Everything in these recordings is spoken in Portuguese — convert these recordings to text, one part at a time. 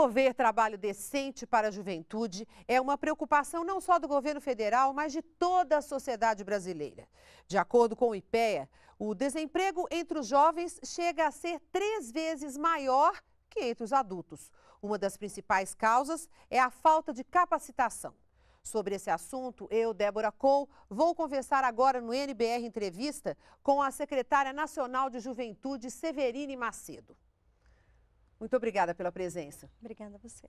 Promover trabalho decente para a juventude é uma preocupação não só do governo federal, mas de toda a sociedade brasileira. De acordo com o IPEA, o desemprego entre os jovens chega a ser três vezes maior que entre os adultos. Uma das principais causas é a falta de capacitação. Sobre esse assunto, eu, Débora Cole, vou conversar agora no NBR Entrevista com a secretária nacional de Juventude, Severine Macedo. Muito obrigada pela presença. Obrigada a você.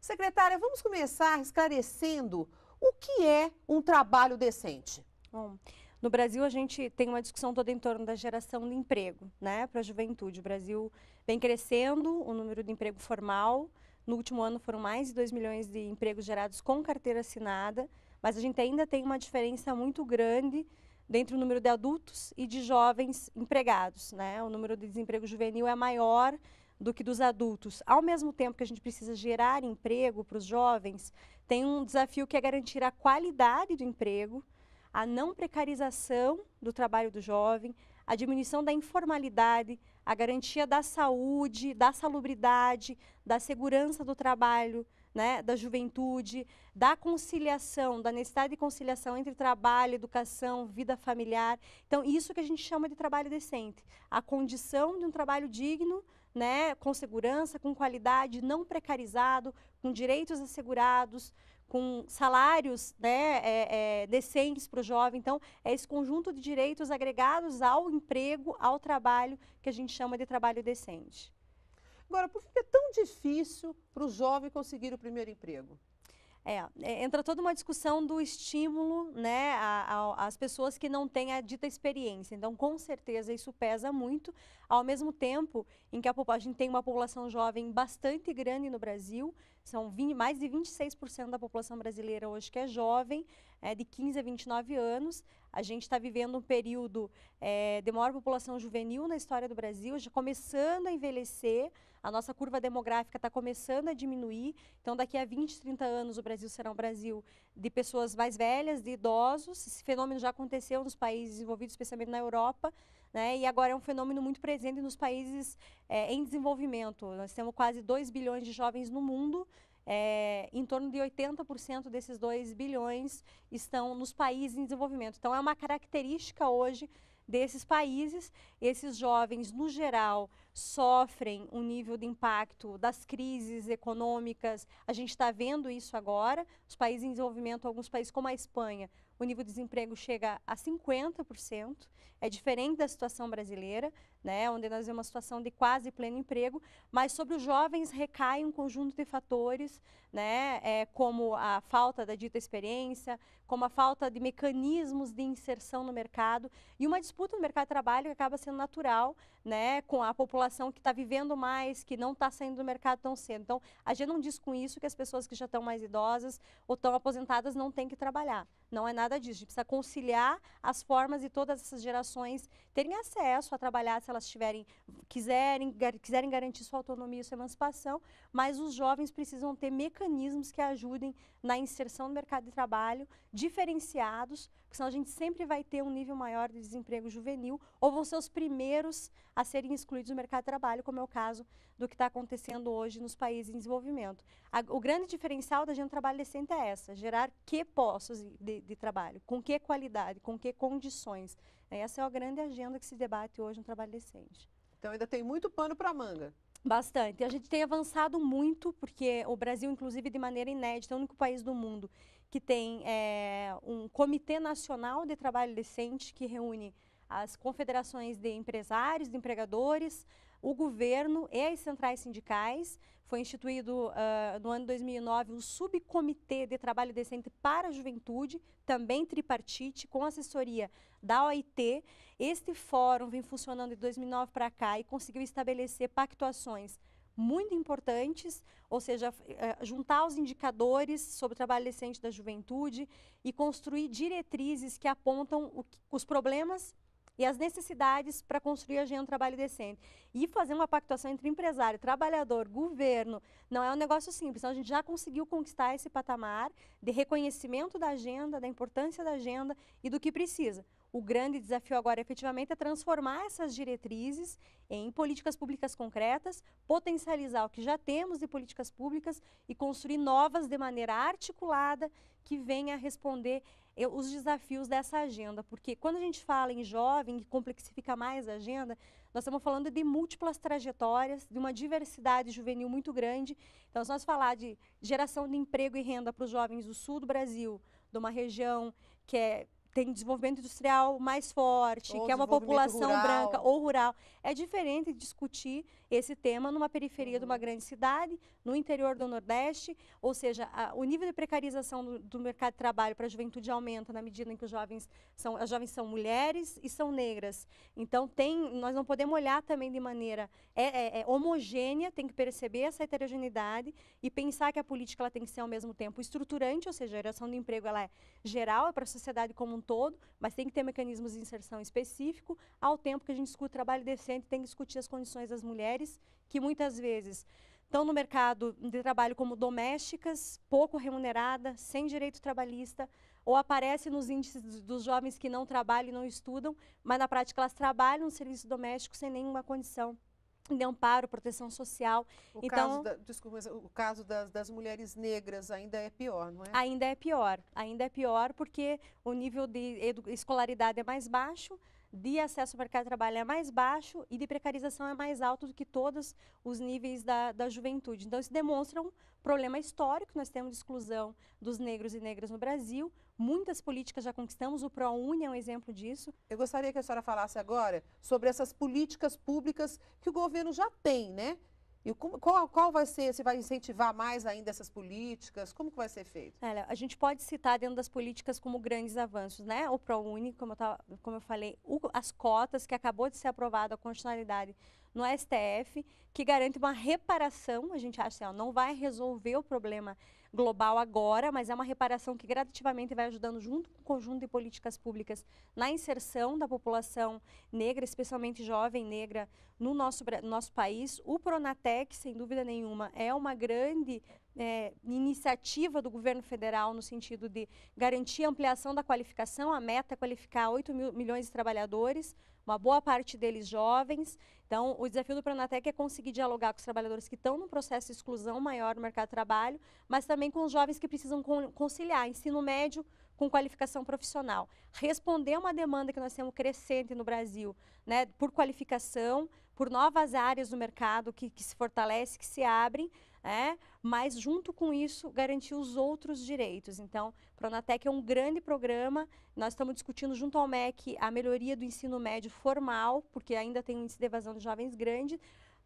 Secretária, vamos começar esclarecendo o que é um trabalho decente. Bom, no Brasil a gente tem uma discussão toda em torno da geração de emprego, né, para a juventude. O Brasil vem crescendo o número de emprego formal. No último ano foram mais de 2 milhões de empregos gerados com carteira assinada, mas a gente ainda tem uma diferença muito grande dentro do número de adultos e de jovens empregados, né? O número de desemprego juvenil é maior do que dos adultos. Ao mesmo tempo que a gente precisa gerar emprego para os jovens, tem um desafio que é garantir a qualidade do emprego, a não precarização do trabalho do jovem, a diminuição da informalidade, a garantia da saúde, da salubridade, da segurança do trabalho, né, da juventude, da conciliação, da necessidade de conciliação entre trabalho, educação, vida familiar. Então, isso que a gente chama de trabalho decente. A condição de um trabalho digno né, com segurança, com qualidade, não precarizado, com direitos assegurados, com salários né, é, é, decentes para o jovem. Então, é esse conjunto de direitos agregados ao emprego, ao trabalho, que a gente chama de trabalho decente. Agora, por que é tão difícil para o jovem conseguir o primeiro emprego? É, é, entra toda uma discussão do estímulo, né, a, a, as pessoas que não têm a dita experiência. Então, com certeza, isso pesa muito. Ao mesmo tempo em que a, a gente tem uma população jovem bastante grande no Brasil, são 20, mais de 26% da população brasileira hoje que é jovem, é, de 15 a 29 anos. A gente está vivendo um período é, de maior população juvenil na história do Brasil, já começando a envelhecer, a nossa curva demográfica está começando a diminuir. Então, daqui a 20, 30 anos, o Brasil será um Brasil de pessoas mais velhas, de idosos. Esse fenômeno já aconteceu nos países desenvolvidos, especialmente na Europa, né? e agora é um fenômeno muito presente nos países é, em desenvolvimento. Nós temos quase 2 bilhões de jovens no mundo, é, em torno de 80% desses 2 bilhões estão nos países em desenvolvimento. Então, é uma característica hoje desses países, esses jovens, no geral, sofrem um nível de impacto das crises econômicas. A gente está vendo isso agora. Os países em desenvolvimento, alguns países como a Espanha, o nível de desemprego chega a 50%. É diferente da situação brasileira, né, onde nós temos uma situação de quase pleno emprego, mas sobre os jovens recai um conjunto de fatores, né, é, como a falta da dita experiência, como a falta de mecanismos de inserção no mercado e uma disputa no mercado de trabalho que acaba sendo natural né, com a população população que está vivendo mais, que não está saindo do mercado tão cedo. Então, a gente não diz com isso que as pessoas que já estão mais idosas ou estão aposentadas não têm que trabalhar. Não é nada disso. A gente precisa conciliar as formas e todas essas gerações terem acesso a trabalhar se elas tiverem, quiserem, gar, quiserem garantir sua autonomia e sua emancipação, mas os jovens precisam ter mecanismos que ajudem na inserção no mercado de trabalho, diferenciados, porque senão a gente sempre vai ter um nível maior de desemprego juvenil, ou vão ser os primeiros a serem excluídos do mercado de trabalho, como é o caso do que está acontecendo hoje nos países em desenvolvimento. A, o grande diferencial da gente trabalho decente é essa, gerar que postos de de, trabalho, com que qualidade, com que condições. É, essa é a grande agenda que se debate hoje no trabalho decente. Então ainda tem muito pano para manga. Bastante. A gente tem avançado muito, porque o Brasil, inclusive, de maneira inédita, é o único país do mundo que tem é, um Comitê Nacional de Trabalho Decente que reúne as confederações de empresários, de empregadores, o governo e as centrais sindicais. Foi instituído uh, no ano 2009 um subcomitê de trabalho decente para a juventude, também tripartite, com assessoria da OIT. Este fórum vem funcionando de 2009 para cá e conseguiu estabelecer pactuações muito importantes, ou seja, eh, juntar os indicadores sobre o trabalho decente da juventude e construir diretrizes que apontam os problemas e as necessidades para construir a agenda um trabalho decente. E fazer uma pactuação entre empresário, trabalhador, governo, não é um negócio simples. Então, a gente já conseguiu conquistar esse patamar de reconhecimento da agenda, da importância da agenda e do que precisa. O grande desafio agora, efetivamente, é transformar essas diretrizes em políticas públicas concretas, potencializar o que já temos de políticas públicas e construir novas de maneira articulada que venha a responder eu, os desafios dessa agenda, porque quando a gente fala em jovem e complexifica mais a agenda, nós estamos falando de múltiplas trajetórias, de uma diversidade juvenil muito grande. Então, se nós falar de geração de emprego e renda para os jovens do sul do Brasil, de uma região que é tem desenvolvimento industrial mais forte, ou que é uma população rural. branca ou rural. É diferente discutir esse tema numa periferia de uma uhum. grande cidade, no interior do Nordeste, ou seja, a, o nível de precarização do, do, mercado de trabalho para a juventude aumenta na medida em que os jovens são, as jovens são mulheres e são negras. Então, tem, nós não podemos olhar também de maneira é, é, é homogênea, tem que perceber essa heterogeneidade e pensar que a política ela tem que ser ao mesmo tempo estruturante, ou seja, a geração de emprego ela é geral, é para a sociedade como um todo, mas tem que ter mecanismos de inserção específico, ao tempo que a gente discute trabalho decente, tem que discutir as condições das mulheres mulheres que muitas vezes estão no mercado de trabalho como domésticas, pouco remunerada, sem direito trabalhista, ou aparece nos índices dos jovens que não trabalham e não estudam, mas na prática elas trabalham no serviço doméstico sem nenhuma condição de amparo, proteção social. O então, caso da, desculpa, o caso das, das, mulheres negras ainda é pior, não é? Ainda é pior, ainda é pior porque o nível de escolaridade é mais baixo, de acesso ao mercado de trabalho é mais baixo e de precarização é mais alto do que todos os níveis da, da juventude. Então, isso demonstra um problema histórico nós temos de exclusão dos negros e negras no Brasil. Muitas políticas já conquistamos, o ProUni é um exemplo disso. Eu gostaria que a senhora falasse agora sobre essas políticas públicas que o governo já tem, né? E qual, qual vai ser, se vai incentivar mais ainda essas políticas? Como que vai ser feito? Olha, a gente pode citar dentro das políticas como grandes avanços, né? O ProUni, como eu, tava, como eu falei, o, as cotas que acabou de ser aprovada, a constitucionalidade no STF que garante uma reparação. A gente acha que assim, não vai resolver o problema global agora, mas é uma reparação que gradativamente vai ajudando junto com o conjunto de políticas públicas na inserção da população negra, especialmente jovem negra, no nosso, no nosso país. O Pronatec, sem dúvida nenhuma, é uma grande é, iniciativa do governo federal no sentido de garantir a ampliação da qualificação, a meta é qualificar 8 mil, milhões de trabalhadores, uma boa parte deles jovens. Então, o desafio do Pronatec é conseguir dialogar com os trabalhadores que estão num processo de exclusão maior no mercado de trabalho, mas também com os jovens que precisam conciliar ensino médio com qualificação profissional. Responder a uma demanda que nós temos crescente no Brasil, né, por qualificação, por novas áreas do mercado que, que se fortalece, que se abrem, é, mas junto com isso garantir os outros direitos. Então, Pronatec é um grande programa, nós estamos discutindo junto ao MEC a melhoria do ensino médio formal, porque ainda tem um índice de evasão de jovens grande,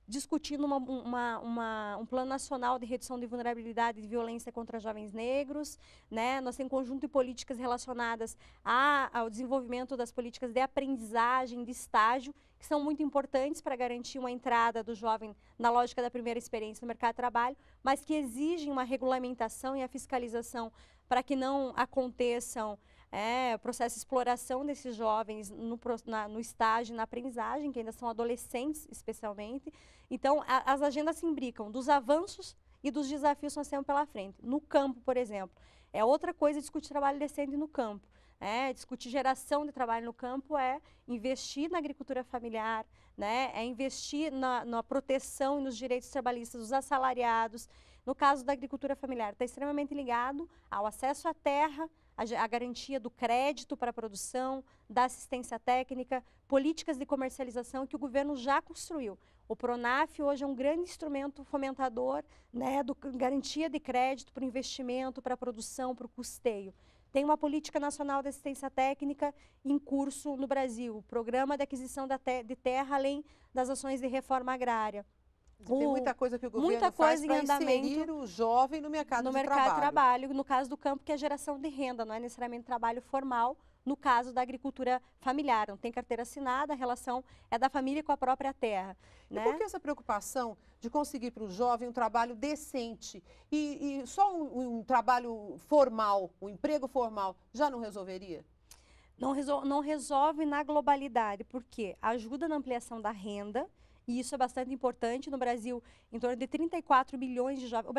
discutindo uma, uma, uma, um plano nacional de redução de vulnerabilidade e de violência contra jovens negros. Né? Nós temos um conjunto de políticas relacionadas a, ao desenvolvimento das políticas de aprendizagem, de estágio, que são muito importantes para garantir uma entrada do jovem na lógica da primeira experiência no mercado de trabalho, mas que exigem uma regulamentação e a fiscalização para que não aconteçam é, processo de exploração desses jovens no, na, no estágio, na aprendizagem, que ainda são adolescentes, especialmente. Então, a, as agendas se imbricam dos avanços e dos desafios que nós temos pela frente. No campo, por exemplo, é outra coisa discutir trabalho decente no campo. É, discutir geração de trabalho no campo é investir na agricultura familiar, né? é investir na, na proteção e nos direitos trabalhistas dos assalariados. No caso da agricultura familiar, está extremamente ligado ao acesso à terra, a, a garantia do crédito para a produção, da assistência técnica, políticas de comercialização que o governo já construiu. O Pronaf hoje é um grande instrumento fomentador, né, do garantia de crédito para o investimento, para a produção, para o custeio. Tem uma política nacional de assistência técnica em curso no Brasil, o programa de aquisição de terra além das ações de reforma agrária. Tem muita coisa que o governo muita faz coisa faz para inserir o jovem no mercado no de mercado trabalho. trabalho. No caso do campo, que é geração de renda, não é necessariamente trabalho formal, no caso da agricultura familiar. Não tem carteira assinada, a relação é da família com a própria terra. Né? por que essa preocupação de conseguir para o jovem um trabalho decente e, e só um, um, trabalho formal, um emprego formal, já não resolveria? Não, resol não resolve na globalidade, porque ajuda na ampliação da renda, e isso é bastante importante no Brasil, em torno de 34 milhões de jovens.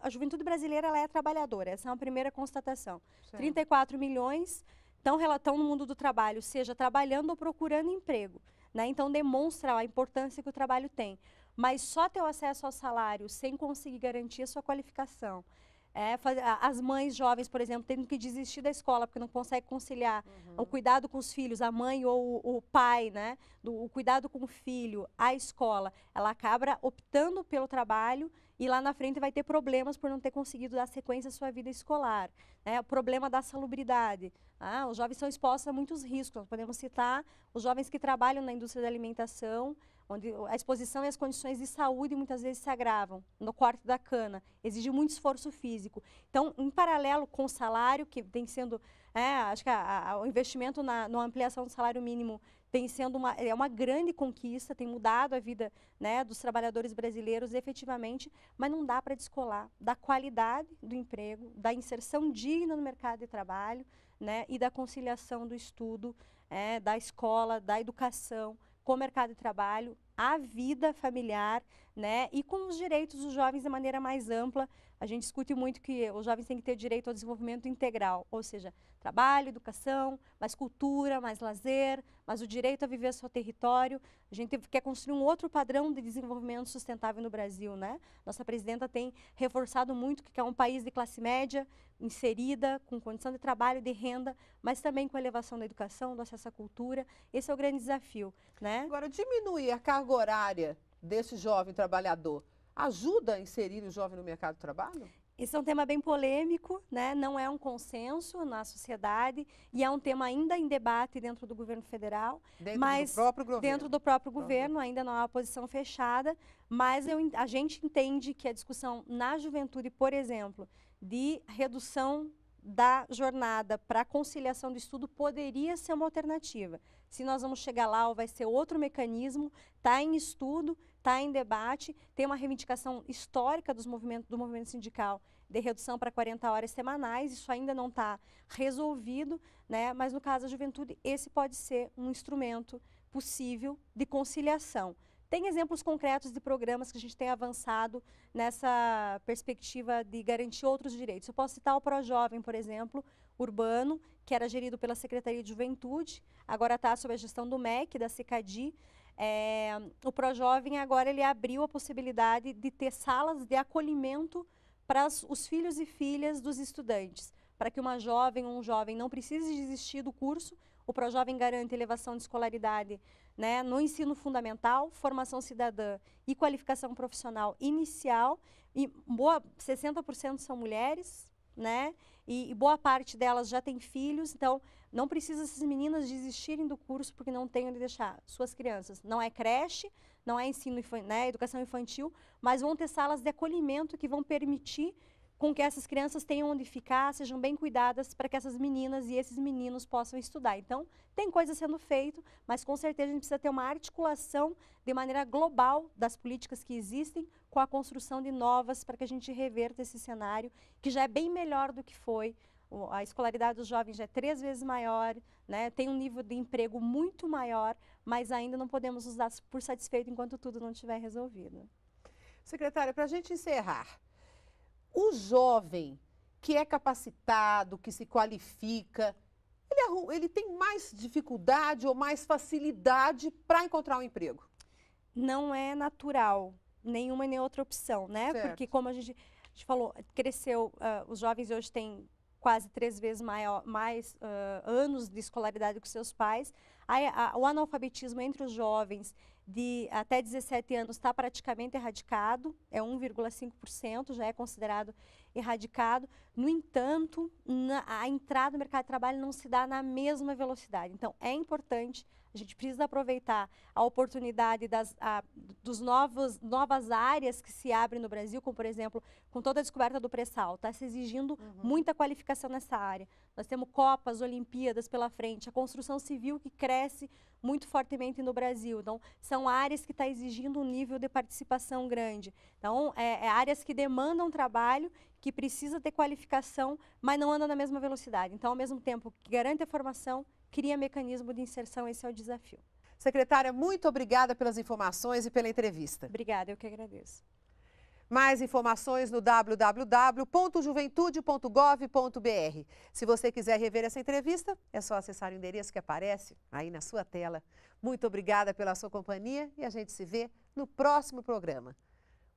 a juventude brasileira ela é trabalhadora, essa é uma primeira constatação. 34 milhões estão relatando no mundo do trabalho, seja trabalhando ou procurando emprego. Né? Então demonstra a importância que o trabalho tem. Mas só ter o acesso ao salário sem conseguir garantir a sua qualificação, é, as mães jovens, por exemplo, tendo que desistir da escola porque não consegue conciliar uhum. o cuidado com os filhos, a mãe ou o, o pai, né? Do, o cuidado com o filho, a escola, ela acaba optando pelo trabalho e lá na frente vai ter problemas por não ter conseguido dar sequência à sua vida escolar. Né? O problema da salubridade. Ah, os jovens são expostos a muitos riscos. Nós podemos citar os jovens que trabalham na indústria da alimentação, onde a exposição e as condições de saúde muitas vezes se agravam no corte da cana, exige muito esforço físico. Então, em paralelo com o salário, que tem sendo, é, acho que a, a, o investimento na, na, ampliação do salário mínimo tem sendo uma, é uma grande conquista, tem mudado a vida né, dos trabalhadores brasileiros efetivamente, mas não dá para descolar da qualidade do emprego, da inserção digna no mercado de trabalho né, e da conciliação do estudo, é, da escola, da educação, com o mercado de trabalho, à vida familiar, né? E com os direitos dos jovens de maneira mais ampla. A gente discute muito que os jovens têm que ter direito ao desenvolvimento integral, ou seja, trabalho, educação, mais cultura, mais lazer, mas o direito a viver seu território. A gente quer construir um outro padrão de desenvolvimento sustentável no Brasil, né? Nossa presidenta tem reforçado muito que é um país de classe média, inserida, com condição de trabalho, de renda, mas também com elevação da educação, do acesso à cultura. Esse é o grande desafio, né? Agora, diminuir a carga carga horária desse jovem trabalhador ajuda a inserir o jovem no mercado de trabalho? Isso é um tema bem polêmico, né? não é um consenso na sociedade e é um tema ainda em debate dentro do governo federal. Dentro mas do próprio governo. Dentro do próprio governo, ainda não há uma posição fechada, mas eu, a gente entende que a discussão na juventude, por exemplo, de redução da jornada para conciliação do estudo poderia ser uma alternativa. Se nós vamos chegar lá ou vai ser outro mecanismo, está em estudo, está em debate, tem uma reivindicação histórica dos movimentos, do movimento sindical de redução para 40 horas semanais, isso ainda não está resolvido, né? mas no caso da juventude, esse pode ser um instrumento possível de conciliação. Tem exemplos concretos de programas que a gente tem avançado nessa perspectiva de garantir outros direitos. Eu posso citar o ProJovem, por exemplo, urbano, que era gerido pela Secretaria de Juventude, agora está sob a gestão do MEC, da CECADI. É, eh, o ProJovem agora ele abriu a possibilidade de ter salas de acolhimento para os filhos e filhas dos estudantes, para que uma jovem ou um jovem não precise desistir do curso. O ProJovem garante elevação de escolaridade né, no ensino fundamental, formação cidadã e qualificação profissional inicial, e boa 60% são mulheres, né? E, e, boa parte delas já tem filhos, então não precisa essas meninas desistirem do curso porque não têm onde deixar suas crianças. Não é creche, não é ensino, né, educação infantil, mas vão ter salas de acolhimento que vão permitir com que essas crianças tenham onde ficar, sejam bem cuidadas para que essas meninas e esses meninos possam estudar. Então, tem coisa sendo feito, mas com certeza a gente precisa ter uma articulação de maneira global das políticas que existem com a construção de novas para que a gente reverta esse cenário, que já é bem melhor do que foi. A escolaridade dos jovens já é três vezes maior, né? tem um nível de emprego muito maior, mas ainda não podemos nos dar por satisfeito enquanto tudo não estiver resolvido. Secretária, para a gente encerrar, o jovem que é capacitado, que se qualifica, ele, é ele tem mais dificuldade ou mais facilidade para encontrar um emprego? Não é natural nenhuma nem outra opção, né? Certo. Porque como a gente, a gente falou, cresceu, uh, os jovens hoje têm quase três vezes maior, mais uh, anos de escolaridade que seus pais. A, a, o analfabetismo entre os jovens de até 17 anos está praticamente erradicado, é 1,5%, já é considerado erradicado. No entanto, na, a entrada no mercado de trabalho não se dá na mesma velocidade. Então, é importante, a gente precisa aproveitar a oportunidade das a, dos novos, novas áreas que se abrem no Brasil, como, por exemplo, com toda a descoberta do pré-sal. Está se exigindo uhum. muita qualificação nessa área. Nós temos Copas, Olimpíadas pela frente, a construção civil que cresce muito fortemente no Brasil. Então, são áreas que está exigindo um nível de participação grande. Então, é, é áreas que demandam trabalho que precisa ter qualificação, mas não anda na mesma velocidade. Então, ao mesmo tempo que garante a formação, cria mecanismo de inserção, esse é o desafio. Secretária, muito obrigada pelas informações e pela entrevista. Obrigada, eu que agradeço. Mais informações no www.juventude.gov.br. Se você quiser rever essa entrevista, é só acessar o endereço que aparece aí na sua tela. Muito obrigada pela sua companhia e a gente se vê no próximo programa.